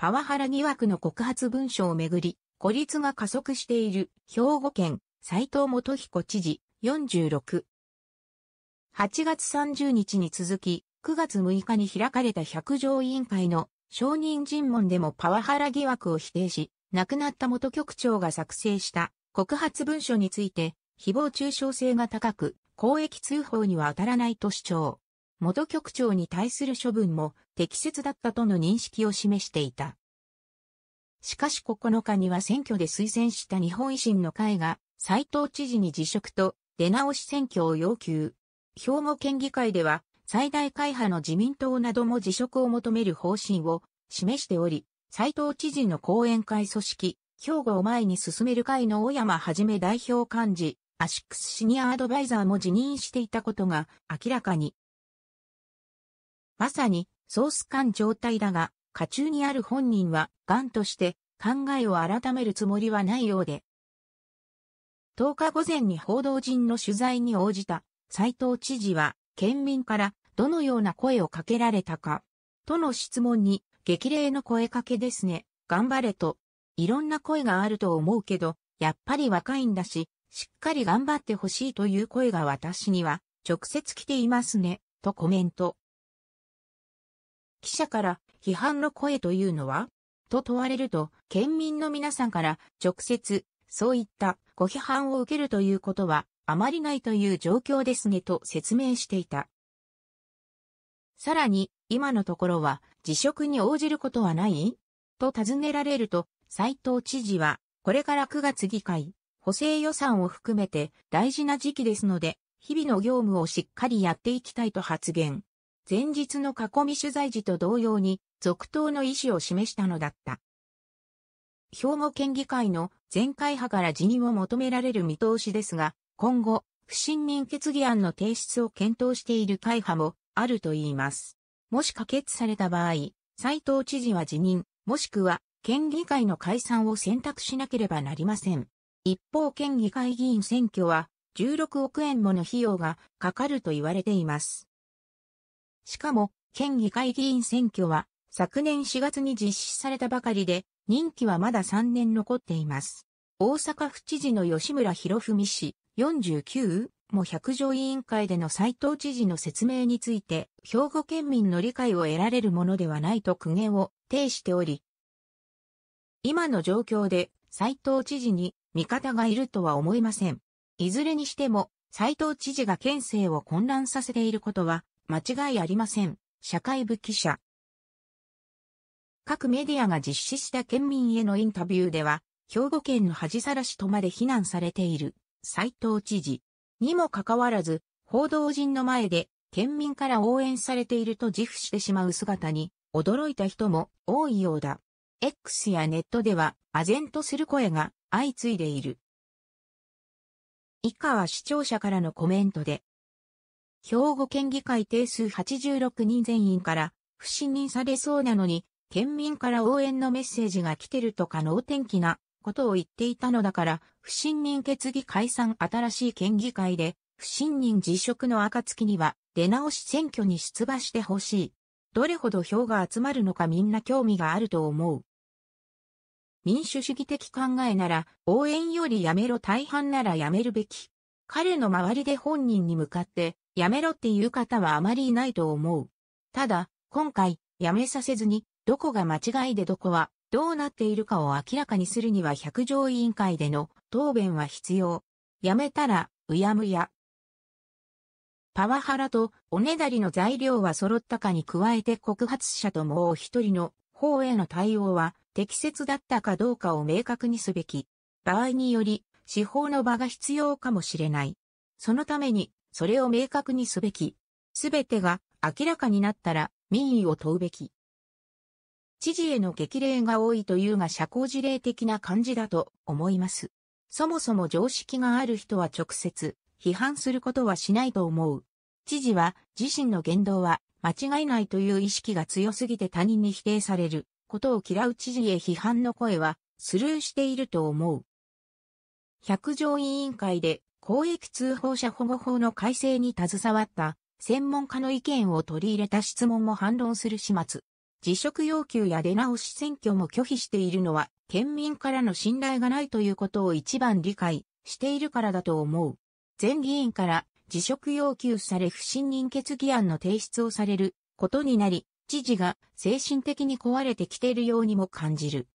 パワハラ疑惑の告発文書をめぐり、孤立が加速している兵庫県斉藤元彦知事46。8月30日に続き、9月6日に開かれた百条委員会の承認尋問でもパワハラ疑惑を否定し、亡くなった元局長が作成した告発文書について、誹謗中傷性が高く、公益通報には当たらないと主張。元局長に対する処分も適切だったとの認識を示していた。しかし9日には選挙で推薦した日本維新の会が、斉藤知事に辞職と出直し選挙を要求。兵庫県議会では、最大会派の自民党なども辞職を求める方針を示しており、斉藤知事の後援会組織、兵庫を前に進める会の大山はじめ代表幹事、アシックスシニアアドバイザーも辞任していたことが明らかに。まさにソース感状態だが、家中にある本人は、癌として考えを改めるつもりはないようで。10日午前に報道陣の取材に応じた斎藤知事は、県民からどのような声をかけられたか、との質問に、激励の声かけですね、頑張れと、いろんな声があると思うけど、やっぱり若いんだし、しっかり頑張ってほしいという声が私には直接来ていますね、とコメント。記者から批判の声というのはと問われると、県民の皆さんから直接、そういったご批判を受けるということはあまりないという状況ですねと説明していた。さらに、今のところは辞職に応じることはないと尋ねられると、斉藤知事は、これから9月議会、補正予算を含めて大事な時期ですので、日々の業務をしっかりやっていきたいと発言。前日の囲み取材時と同様に続投の意思を示したのだった。兵庫県議会の全会派から辞任を求められる見通しですが、今後、不信任決議案の提出を検討している会派もあるといいます。もし可決された場合、斉藤知事は辞任、もしくは県議会の解散を選択しなければなりません。一方県議会議員選挙は16億円もの費用がかかると言われています。しかも、県議会議員選挙は、昨年4月に実施されたばかりで、任期はまだ3年残っています。大阪府知事の吉村博文氏49も百条委員会での斉藤知事の説明について、兵庫県民の理解を得られるものではないと苦言を呈しており、今の状況で斉藤知事に味方がいるとは思いません。いずれにしても、斉藤知事が県政を混乱させていることは間違いありません。社会部記者。各メディアが実施した県民へのインタビューでは、兵庫県の恥さらしとまで非難されている斎藤知事。にもかかわらず、報道陣の前で県民から応援されていると自負してしまう姿に驚いた人も多いようだ。X やネットでは、唖然とする声が相次いでいる。以下は視聴者からのコメントで、兵庫県議会定数86人全員から不信任されそうなのに、県民から応援のメッセージが来てるとか能天気なことを言っていたのだから、不信任決議解散新しい県議会で、不信任辞職の暁には出直し選挙に出馬してほしい。どれほど票が集まるのかみんな興味があると思う。民主主義的考えなら応援よりやめろ大半ならやめるべき。彼の周りで本人に向かってやめろっていう方はあまりいないと思う。ただ、今回、やめさせずに、どこが間違いでどこは、どうなっているかを明らかにするには百条委員会での答弁は必要。やめたら、うやむや。パワハラとおねだりの材料は揃ったかに加えて告発者ともう一人の方への対応は適切だったかどうかを明確にすべき。場合により、司法の場が必要かもしれない。そのためにそれを明確にすべき。すべてが明らかになったら民意を問うべき。知事への激励が多いというが社交辞令的な感じだと思います。そもそも常識がある人は直接批判することはしないと思う。知事は自身の言動は間違いないという意識が強すぎて他人に否定されることを嫌う知事へ批判の声はスルーしていると思う。百条委員会で公益通報者保護法の改正に携わった専門家の意見を取り入れた質問も反論する始末。辞職要求や出直し選挙も拒否しているのは県民からの信頼がないということを一番理解しているからだと思う。全議員から辞職要求され不信任決議案の提出をされることになり、知事が精神的に壊れてきているようにも感じる。